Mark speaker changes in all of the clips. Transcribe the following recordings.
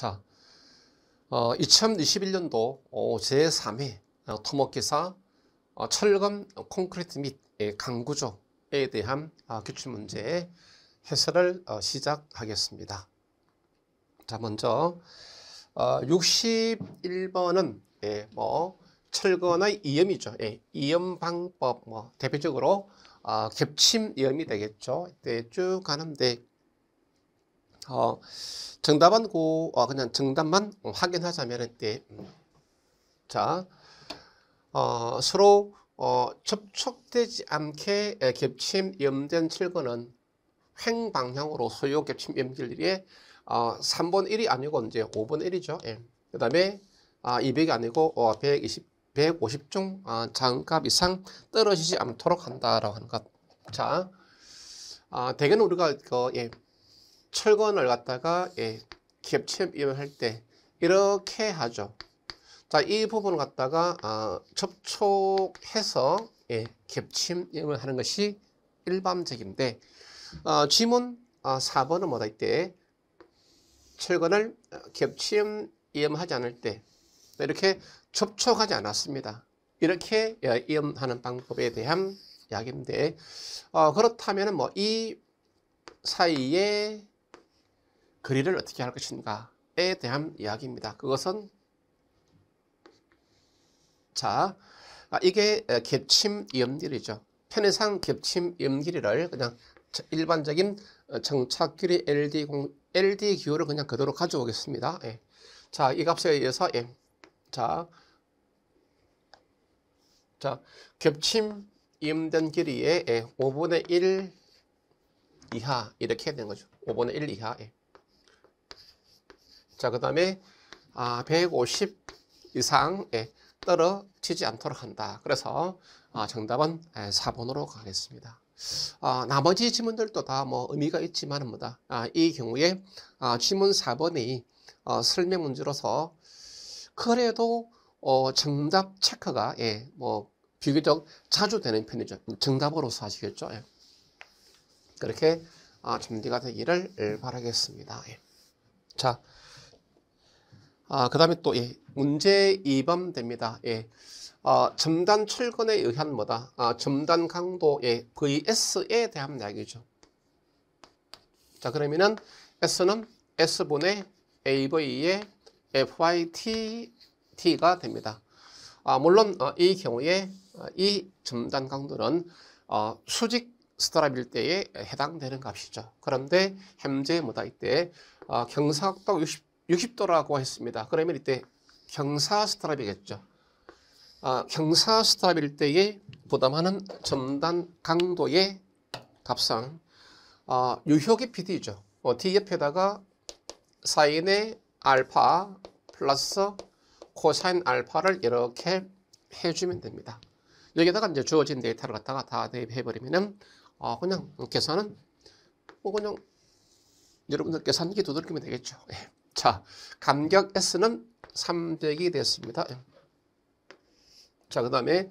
Speaker 1: 자, 어, 2021년도 어, 제3회 어, 토목기사 어, 철근 콘크리트 및 예, 강구조에 대한 기출 아, 문제의 해설을 시작하겠습니다. 자, 먼저 61번은 예, 뭐 철거의 이염이죠. 예, 이염 방법 뭐 대표적으로 아, 겹침 이염이 되겠죠. 이때 네, 쭉 가는데 어, 정답은 고, 어, 그냥 정답만 확인하자면, 네. 자, 어, 서로 어, 접촉되지 않게 겹침 염된 칠근은 횡 방향으로 소요 겹침 염질일에 어, 3번 1이 아니고 이제 5번 1이죠. 예. 그 다음에 아, 200이 아니고 어, 120, 150종 아, 장값 이상 떨어지지 않도록 한다라고 하는 것. 자, 아, 대개는 우리가 그, 예, 철권을 갖다가 예, 기업 체험 을할 때 이렇게 하죠. 자, 이 부분을 갖다가 아, 접촉해서 예, 겹침을 하는 것이 일반적인데 어, 지문 어, 아, 4번은 뭐다 이때 철근을 겹침 이음하지 않을 때 이렇게 접촉하지 않았습니다. 이렇게 예, 이음하는 방법에 대한 이인데 어, 그렇다면 뭐이 사이에 그리를 어떻게 할 것인가에 대한 이야기입니다. 그것은 자 아, 이게 겹침 염길이죠. 편의상 겹침 염길이를 그냥 일반적인 어, 정착길이 LD, 공, LD 기호를 그냥 그대로 가져오겠습니다. 예. 자, 이 값에 의해서 예. 자, 자 겹침 염된 길이의 예. 5분의 1 이하 이렇게 된 거죠. 5분의 1 이하 예. 자, 그 다음에 아, 150 이상에 떨어지지 않도록 한다. 그래서 아, 정답은 4번으로 가겠습니다. 아, 나머지 지문들도 다 뭐 의미가 있지만 뭐다. 아, 이 경우에 아, 지문 4번이 어, 설명 문제로서 그래도 어, 정답 체크가 예, 뭐 비교적 자주 되는 편이죠. 정답으로서 아시겠죠? 예. 그렇게 아, 준비가 되기를 예, 바라겠습니다. 예. 자, 아, 그 다음에 또, 예, 문제 2번 됩니다. 예. 어, 첨단 출근에 의한 뭐다? 아, 첨단 강도, 예, VS에 대한 이야기죠. 자, 그러면은 S는 S분의 AV의 FYT, T가 됩니다. 아, 물론 어, 이 경우에 어, 이 첨단 강도는 어, 수직 스타랍일 때에 해당되는 값이죠. 그런데 현재 뭐다 이때 어, 경사각도 60 60도라고 했습니다. 그러면 이때 경사스트랍이겠죠. 아, 경사스트랍일 때에 부담하는 전단 강도의 값상 아, 유효기 PD죠. 어, D 옆에다가 사인의 알파 플러스 코사인 알파를 이렇게 해주면 됩니다. 여기다가 이제 주어진 데이터를 갖다가 다 대입해버리면은 어, 그냥 음, 계산은 뭐 그냥 여러분들 계산기 두들기면 되겠죠. 예. 자, 감격 S는 300이 됐습니다. 자, 그 다음에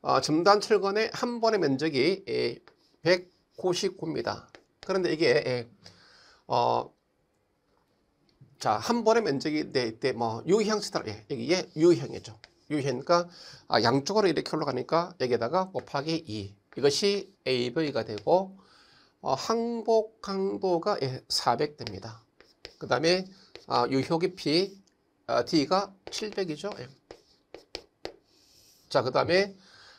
Speaker 1: 어, 전단 철근의 한 번의 면적이 199입니다. 예, 그런데 이게 예, 어, 자, 한 번의 면적이 이뭐 네, 네, 유형 스타일, 예, 이게 유형이죠. 유형이니까 아, 양쪽으로 이렇게 올라가니까 여기에다가 곱하기 2. 이것이 AV가 되고 어, 항복 강도가 예, 400 됩니다. 그 다음에 아, 유효기 P, 아, D가 700이죠. 예. 자, 그 다음에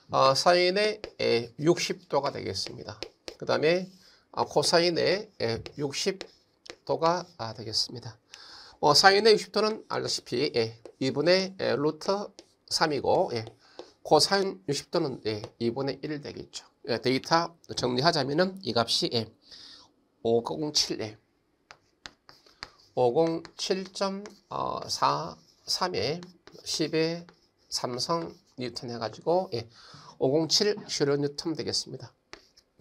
Speaker 1: 아, 어, 사인의 에, 60도가 되겠습니다. 그 다음에 아, 코사인의 에, 60도가 아, 되겠습니다. 어, 사인의 60도는 알다시피 예, 2분의 예, 루트 3이고 예, 코사인 60도는 예, 2분의 1 되겠죠. 예, 데이터 정리하자면 이 값이 예, 507에 507.43에 10의 삼성 뉴턴 해가지고 예, 507 슈로 뉴턴 되겠습니다.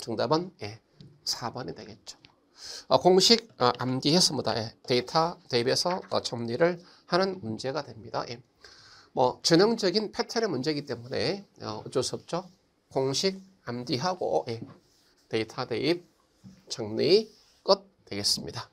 Speaker 1: 정답은 예, 4번이 되겠죠. 어, 공식 어, 암기했습니다. 예, 데이터 대입에서 어, 정리를 하는 문제가 됩니다. 예. 뭐 전형적인 패턴의 문제이기 때문에 어, 어쩔 수 없죠. 공식 암기하고 예, 데이터 대입 정리 끝 되겠습니다.